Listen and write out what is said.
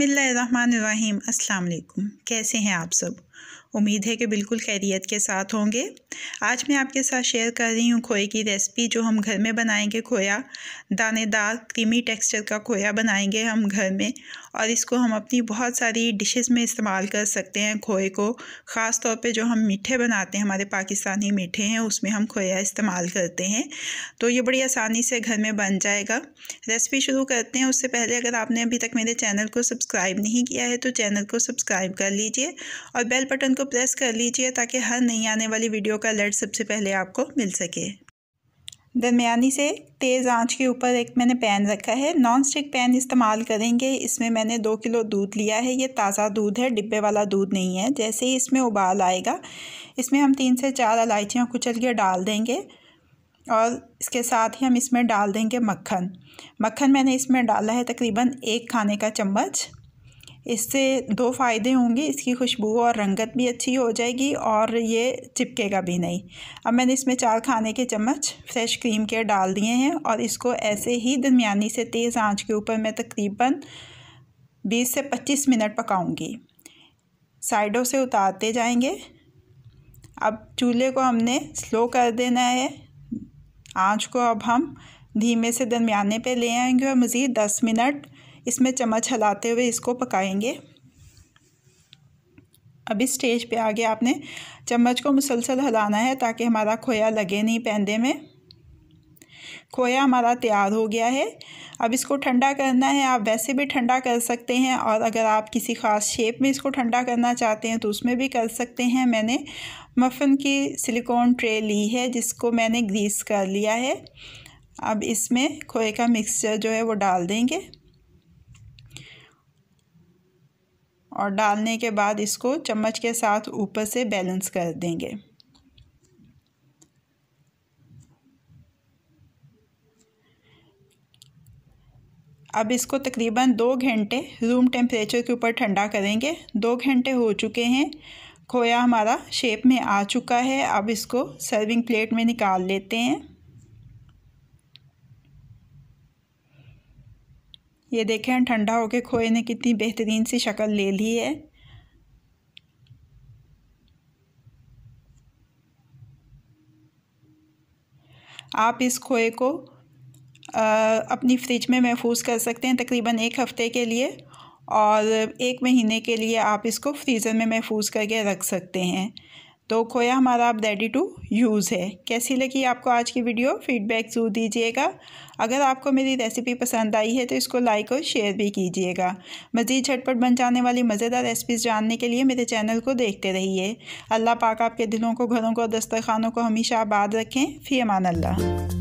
बिसमीम् अल्लाम कैसे हैं आप सब उम्मीद है कि बिल्कुल खैरियत के साथ होंगे आज मैं आपके साथ शेयर कर रही हूँ खोए की रेसिपी जो हम घर में बनाएंगे खोया दानेदार क्रीमी टेक्सचर का खोया बनाएंगे हम घर में और इसको हम अपनी बहुत सारी डिशेस में इस्तेमाल कर सकते हैं खोए को ख़ास तौर पे जो हम मीठे बनाते हैं हमारे पाकिस्तानी मीठे हैं उसमें हम खोया इस्तेमाल करते हैं तो ये बड़ी आसानी से घर में बन जाएगा रेसिपी शुरू करते हैं उससे पहले अगर आपने अभी तक मेरे चैनल को सब्सक्राइब नहीं किया है तो चैनल को सब्सक्राइब कर लीजिए और बेल बटन को प्रेस कर लीजिए ताकि हर नई आने वाली वीडियो का अलर्ट सबसे पहले आपको मिल सके दरमियानी से तेज़ आंच के ऊपर एक मैंने पैन रखा है नॉन स्टिक पैन इस्तेमाल करेंगे इसमें मैंने दो किलो दूध लिया है ये ताज़ा दूध है डिब्बे वाला दूध नहीं है जैसे ही इसमें उबाल आएगा इसमें हम तीन से चार इलायचियाँ कुचल के डाल देंगे और इसके साथ ही हम इसमें डाल देंगे मक्खन मक्खन मैंने इसमें डाला है तकरीबन एक खाने का चम्मच इससे दो फ़ायदे होंगे इसकी खुशबू और रंगत भी अच्छी हो जाएगी और ये चिपकेगा भी नहीं अब मैंने इसमें चार खाने के चम्मच फ्रेश क्रीम के डाल दिए हैं और इसको ऐसे ही दरमियानी से तेज़ आंच के ऊपर मैं तकरीबन बीस से पच्चीस मिनट पकाऊँगी साइडों से उतारते जाएंगे अब चूल्हे को हमने स्लो कर देना है आंच को अब हम धीमे से दरमियाने पे ले आएंगे और मज़ीद दस मिनट इसमें चम्मच हलाते हुए इसको पकाएंगे अब इस स्टेज पे आगे आपने चम्मच को मुसलसल हिलाना है ताकि हमारा खोया लगे नहीं पैंदे में खोया हमारा तैयार हो गया है अब इसको ठंडा करना है आप वैसे भी ठंडा कर सकते हैं और अगर आप किसी ख़ास शेप में इसको ठंडा करना चाहते हैं तो उसमें भी कर सकते हैं मैंने मफन की सिलिकॉन ट्रे ली है जिसको मैंने ग्रीस कर लिया है अब इसमें खोए का मिक्सचर जो है वो डाल देंगे और डालने के बाद इसको चम्मच के साथ ऊपर से बैलेंस कर देंगे अब इसको तकरीबन दो घंटे रूम टेम्परेचर के ऊपर ठंडा करेंगे दो घंटे हो चुके हैं खोया हमारा शेप में आ चुका है अब इसको सर्विंग प्लेट में निकाल लेते हैं ये देखें ठंडा होके खोए ने कितनी बेहतरीन सी शक्ल ले ली है आप इस खोए को आ, अपनी फ्रिज में महफूज कर सकते हैं तकरीबन एक हफ़्ते के लिए और एक महीने के लिए आप इसको फ्रीज़र में महफूज करके रख सकते हैं तो खोया हमारा अब रेडी टू यूज़ है कैसी लगी आपको आज की वीडियो फीडबैक ज़रूर दीजिएगा अगर आपको मेरी रेसिपी पसंद आई है तो इसको लाइक और शेयर भी कीजिएगा मज़ीद झटपट बन जाने वाली मज़ेदार रेसिपीज़ जानने के लिए मेरे चैनल को देखते रहिए अल्लाह पाक आपके दिलों को घरों को दस्तरखानों को हमेशा आबाद रखें फ़ी अमान अल्लाह